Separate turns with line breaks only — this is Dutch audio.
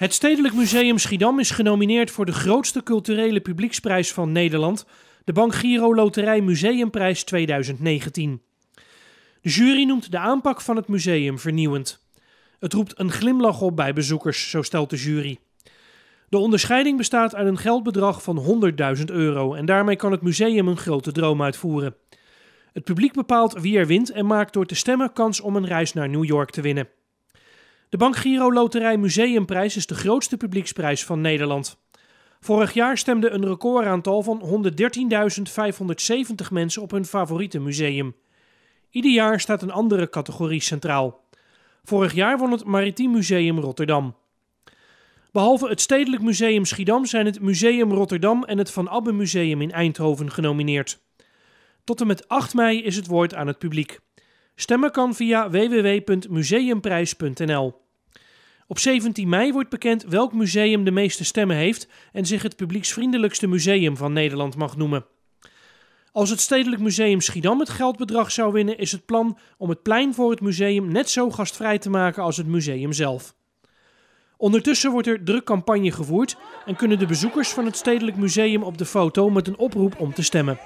Het Stedelijk Museum Schiedam is genomineerd voor de grootste culturele publieksprijs van Nederland, de Bank Giro Loterij Museumprijs 2019. De jury noemt de aanpak van het museum vernieuwend. Het roept een glimlach op bij bezoekers, zo stelt de jury. De onderscheiding bestaat uit een geldbedrag van 100.000 euro en daarmee kan het museum een grote droom uitvoeren. Het publiek bepaalt wie er wint en maakt door te stemmen kans om een reis naar New York te winnen. De Bank Giro Loterij Museumprijs is de grootste publieksprijs van Nederland. Vorig jaar stemde een recordaantal van 113.570 mensen op hun favoriete museum. Ieder jaar staat een andere categorie centraal. Vorig jaar won het Maritiem Museum Rotterdam. Behalve het Stedelijk Museum Schiedam zijn het Museum Rotterdam en het Van Abbe Museum in Eindhoven genomineerd. Tot en met 8 mei is het woord aan het publiek. Stemmen kan via www.museumprijs.nl. Op 17 mei wordt bekend welk museum de meeste stemmen heeft en zich het publieksvriendelijkste museum van Nederland mag noemen. Als het Stedelijk Museum Schiedam het geldbedrag zou winnen, is het plan om het plein voor het museum net zo gastvrij te maken als het museum zelf. Ondertussen wordt er druk campagne gevoerd en kunnen de bezoekers van het Stedelijk Museum op de foto met een oproep om te stemmen.